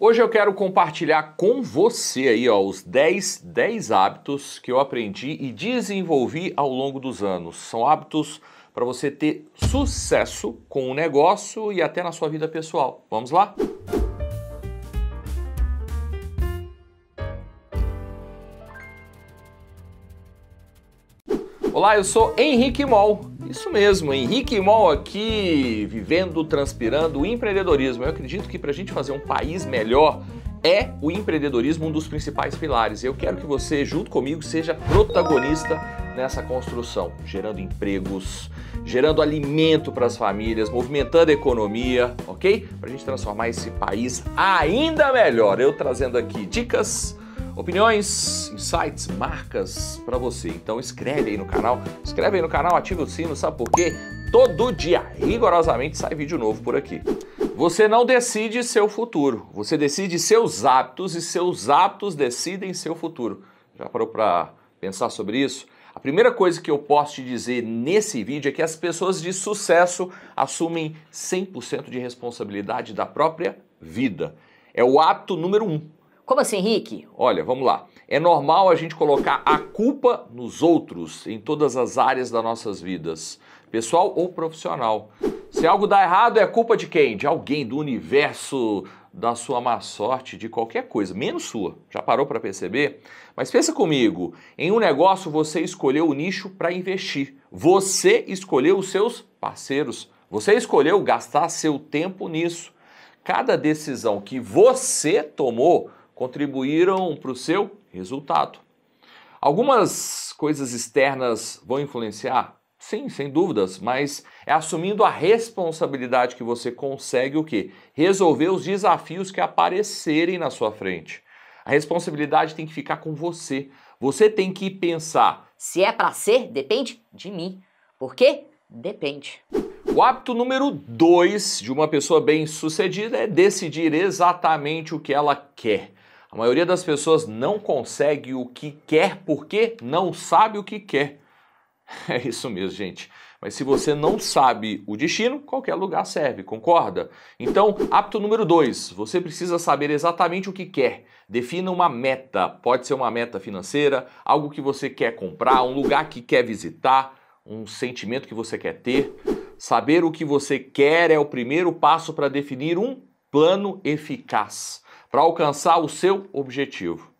Hoje eu quero compartilhar com você aí, ó, os 10, 10 hábitos que eu aprendi e desenvolvi ao longo dos anos. São hábitos para você ter sucesso com o negócio e até na sua vida pessoal. Vamos lá? Olá, eu sou Henrique Moll isso mesmo, Henrique Mol aqui, vivendo, transpirando o empreendedorismo. Eu acredito que para a gente fazer um país melhor, é o empreendedorismo um dos principais pilares. Eu quero que você, junto comigo, seja protagonista nessa construção, gerando empregos, gerando alimento para as famílias, movimentando a economia, ok? Para a gente transformar esse país ainda melhor. Eu trazendo aqui dicas opiniões, insights, marcas para você. Então escreve aí no canal, escreve aí no canal, ativa o sino, sabe por quê? Todo dia, rigorosamente, sai vídeo novo por aqui. Você não decide seu futuro, você decide seus hábitos e seus hábitos decidem seu futuro. Já parou para pensar sobre isso? A primeira coisa que eu posso te dizer nesse vídeo é que as pessoas de sucesso assumem 100% de responsabilidade da própria vida. É o hábito número um. Como assim, Henrique? Olha, vamos lá. É normal a gente colocar a culpa nos outros em todas as áreas das nossas vidas, pessoal ou profissional. Se algo dá errado, é culpa de quem? De alguém do universo, da sua má sorte, de qualquer coisa, menos sua. Já parou para perceber? Mas pensa comigo, em um negócio você escolheu o nicho para investir. Você escolheu os seus parceiros. Você escolheu gastar seu tempo nisso. Cada decisão que você tomou contribuíram para o seu resultado. Algumas coisas externas vão influenciar? Sim, sem dúvidas, mas é assumindo a responsabilidade que você consegue o quê? Resolver os desafios que aparecerem na sua frente. A responsabilidade tem que ficar com você. Você tem que pensar. Se é para ser, depende de mim. Por quê? Depende. O hábito número 2 de uma pessoa bem-sucedida é decidir exatamente o que ela quer. A maioria das pessoas não consegue o que quer porque não sabe o que quer. É isso mesmo, gente. Mas se você não sabe o destino, qualquer lugar serve, concorda? Então, hábito número dois: você precisa saber exatamente o que quer. Defina uma meta. Pode ser uma meta financeira, algo que você quer comprar, um lugar que quer visitar, um sentimento que você quer ter. Saber o que você quer é o primeiro passo para definir um plano eficaz para alcançar o seu objetivo.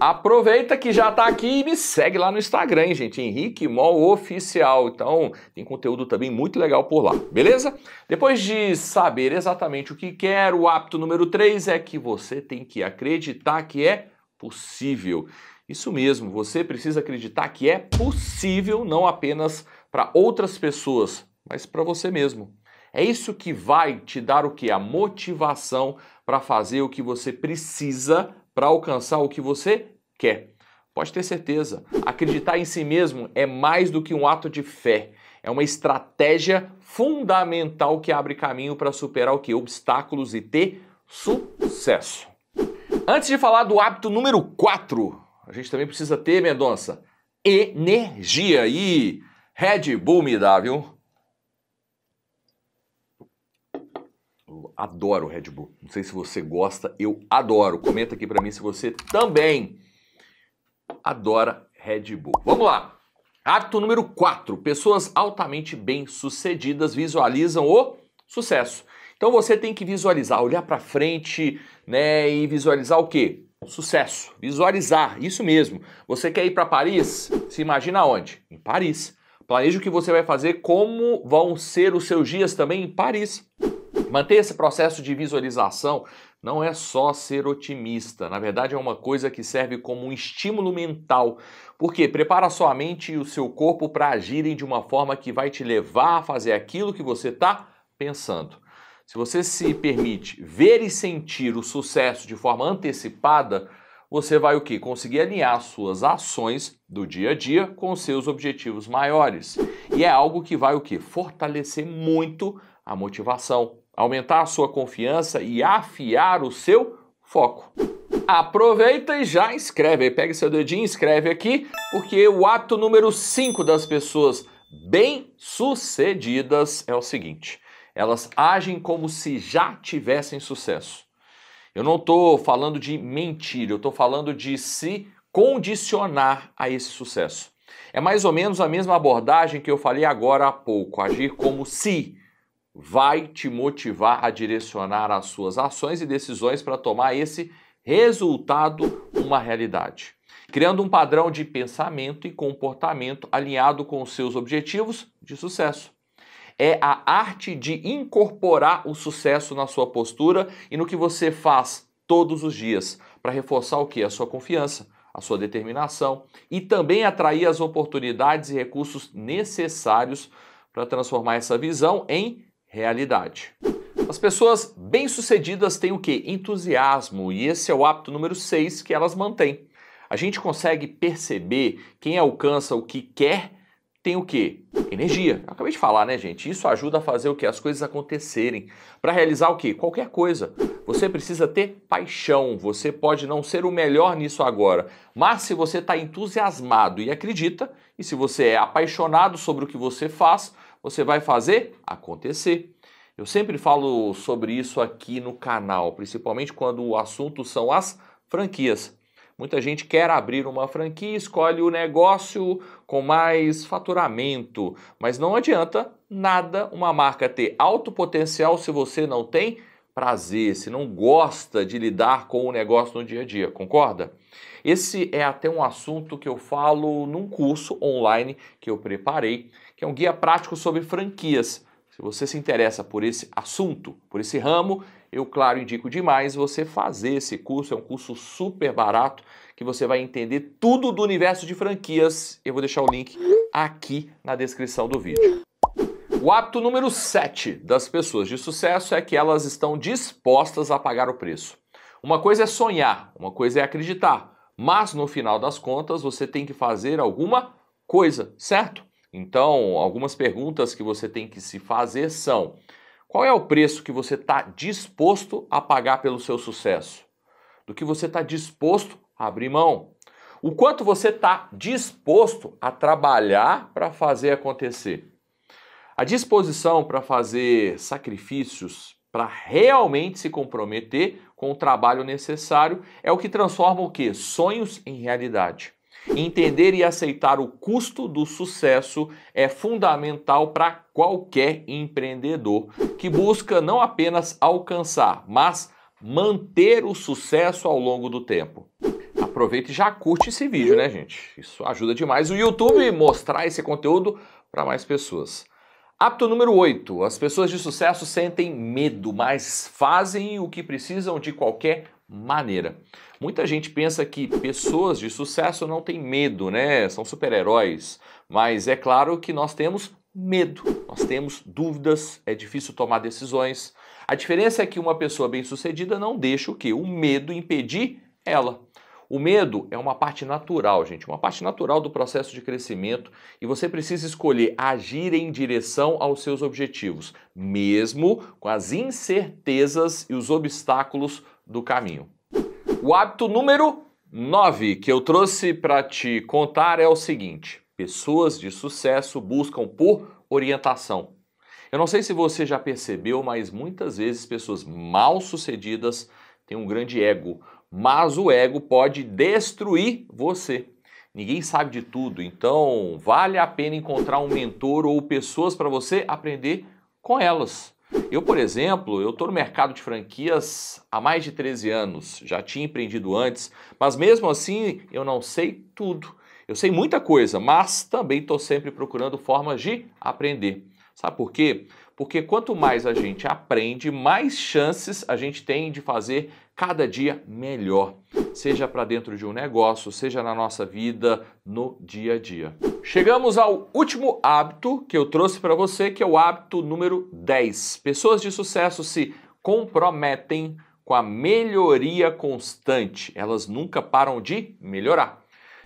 Aproveita que já está aqui e me segue lá no Instagram, hein, gente, Henrique Mol Oficial. Então, tem conteúdo também muito legal por lá, beleza? Depois de saber exatamente o que quer, o hábito número 3 é que você tem que acreditar que é possível. Isso mesmo, você precisa acreditar que é possível não apenas para outras pessoas, mas para você mesmo. É isso que vai te dar o que? A motivação para fazer o que você precisa para alcançar o que você quer. Pode ter certeza. Acreditar em si mesmo é mais do que um ato de fé. É uma estratégia fundamental que abre caminho para superar o que? Obstáculos e ter sucesso. Antes de falar do hábito número 4, a gente também precisa ter, Mendonça, energia. E Red Bull me dá, viu? Eu adoro Red Bull. Não sei se você gosta, eu adoro. Comenta aqui para mim se você também adora Red Bull. Vamos lá. Hábito número 4. Pessoas altamente bem-sucedidas visualizam o sucesso. Então você tem que visualizar, olhar para frente, né, e visualizar o quê? Sucesso. Visualizar, isso mesmo. Você quer ir para Paris? Se imagina onde? Em Paris. Planeje o que você vai fazer, como vão ser os seus dias também em Paris. Manter esse processo de visualização não é só ser otimista, na verdade é uma coisa que serve como um estímulo mental, porque prepara sua mente e o seu corpo para agirem de uma forma que vai te levar a fazer aquilo que você está pensando. Se você se permite ver e sentir o sucesso de forma antecipada, você vai o que? Conseguir alinhar suas ações do dia a dia com seus objetivos maiores. E é algo que vai o que? Fortalecer muito a motivação, aumentar a sua confiança e afiar o seu foco. Aproveita e já escreve. aí, pega seu dedinho e escreve aqui, porque o hábito número 5 das pessoas bem-sucedidas é o seguinte: elas agem como se já tivessem sucesso. Eu não estou falando de mentir, eu estou falando de se condicionar a esse sucesso. É mais ou menos a mesma abordagem que eu falei agora há pouco, agir como se vai te motivar a direcionar as suas ações e decisões para tomar esse resultado uma realidade, criando um padrão de pensamento e comportamento alinhado com seus objetivos de sucesso. É a arte de incorporar o sucesso na sua postura e no que você faz todos os dias, para reforçar o que? A sua confiança, a sua determinação e também atrair as oportunidades e recursos necessários para transformar essa visão em realidade. As pessoas bem-sucedidas têm o que? Entusiasmo, e esse é o hábito número 6 que elas mantêm. A gente consegue perceber quem alcança o que quer tem o que? Energia. Eu acabei de falar, né, gente? Isso ajuda a fazer o que? As coisas acontecerem. Para realizar o que? Qualquer coisa. Você precisa ter paixão. Você pode não ser o melhor nisso agora, mas se você está entusiasmado e acredita, e se você é apaixonado sobre o que você faz, você vai fazer acontecer. Eu sempre falo sobre isso aqui no canal, principalmente quando o assunto são as franquias. Muita gente quer abrir uma franquia, escolhe o negócio com mais faturamento, mas não adianta nada uma marca ter alto potencial se você não tem prazer, se não gosta de lidar com o negócio no dia a dia, concorda? Esse é até um assunto que eu falo num curso online que eu preparei que é um guia prático sobre franquias. Se você se interessa por esse assunto, por esse ramo, eu, claro, indico demais você fazer esse curso. É um curso super barato que você vai entender tudo do universo de franquias. Eu vou deixar o link aqui na descrição do vídeo. O hábito número 7 das pessoas de sucesso é que elas estão dispostas a pagar o preço. Uma coisa é sonhar, uma coisa é acreditar, mas no final das contas você tem que fazer alguma coisa, certo? Então, algumas perguntas que você tem que se fazer são: qual é o preço que você está disposto a pagar pelo seu sucesso? Do que você está disposto a abrir mão? O quanto você está disposto a trabalhar para fazer acontecer? A disposição para fazer sacrifícios, para realmente se comprometer com o trabalho necessário, é o que transforma o que? Sonhos em realidade. Entender e aceitar o custo do sucesso é fundamental para qualquer empreendedor que busca não apenas alcançar, mas manter o sucesso ao longo do tempo. Aproveita e já curte esse vídeo, né, gente? Isso ajuda demais o YouTube mostrar esse conteúdo para mais pessoas. Apto número 8. As pessoas de sucesso sentem medo, mas fazem o que precisam de qualquer maneira. Muita gente pensa que pessoas de sucesso não têm medo, né? São super-heróis. Mas é claro que nós temos medo, nós temos dúvidas, é difícil tomar decisões. A diferença é que uma pessoa bem-sucedida não deixa o que? O medo impedir ela. O medo é uma parte natural, gente, uma parte natural do processo de crescimento e você precisa escolher agir em direção aos seus objetivos, mesmo com as incertezas e os obstáculos do caminho. O hábito número 9 que eu trouxe para te contar é o seguinte: pessoas de sucesso buscam por orientação. Eu não sei se você já percebeu, mas muitas vezes pessoas mal sucedidas têm um grande ego, mas o ego pode destruir você. Ninguém sabe de tudo, então vale a pena encontrar um mentor ou pessoas para você aprender com elas. Eu, por exemplo, eu estou no mercado de franquias há mais de 13 anos, já tinha empreendido antes, mas mesmo assim eu não sei tudo. Eu sei muita coisa, mas também estou sempre procurando formas de aprender. Sabe por quê? Porque quanto mais a gente aprende, mais chances a gente tem de fazer cada dia melhor, seja para dentro de um negócio, seja na nossa vida, no dia a dia. Chegamos ao último hábito que eu trouxe para você, que é o hábito número 10. Pessoas de sucesso se comprometem com a melhoria constante, elas nunca param de melhorar.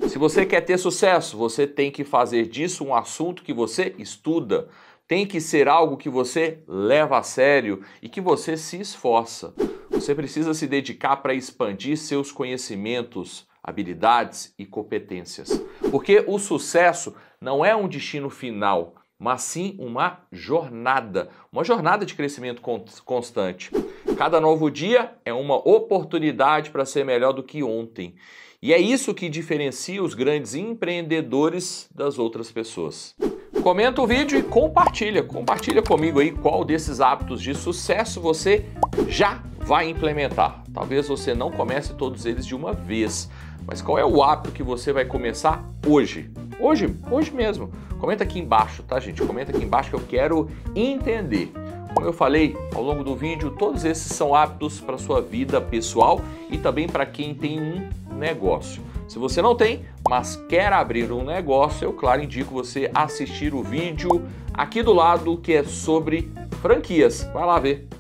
Se você quer ter sucesso, você tem que fazer disso um assunto que você estuda tem que ser algo que você leva a sério e que você se esforça. Você precisa se dedicar para expandir seus conhecimentos, habilidades e competências. Porque o sucesso não é um destino final, mas sim uma jornada, uma jornada de crescimento constante. Cada novo dia é uma oportunidade para ser melhor do que ontem. E é isso que diferencia os grandes empreendedores das outras pessoas. Comenta o vídeo e compartilha. Compartilha comigo aí qual desses hábitos de sucesso você já vai implementar. Talvez você não comece todos eles de uma vez, mas qual é o hábito que você vai começar hoje? Hoje, hoje mesmo. Comenta aqui embaixo, tá, gente? Comenta aqui embaixo que eu quero entender. Como eu falei ao longo do vídeo, todos esses são hábitos para sua vida pessoal e também para quem tem um negócio. Se você não tem, mas quer abrir um negócio, eu, claro, indico você assistir o vídeo aqui do lado que é sobre franquias. Vai lá ver.